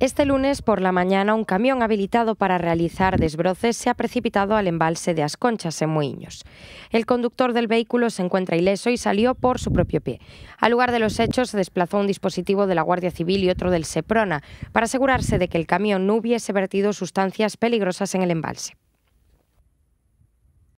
Este lunes por la mañana, un camión habilitado para realizar desbroces se ha precipitado al embalse de Asconchas en Muiños. El conductor del vehículo se encuentra ileso y salió por su propio pie. Al lugar de los hechos se desplazó un dispositivo de la Guardia Civil y otro del Seprona para asegurarse de que el camión no hubiese vertido sustancias peligrosas en el embalse.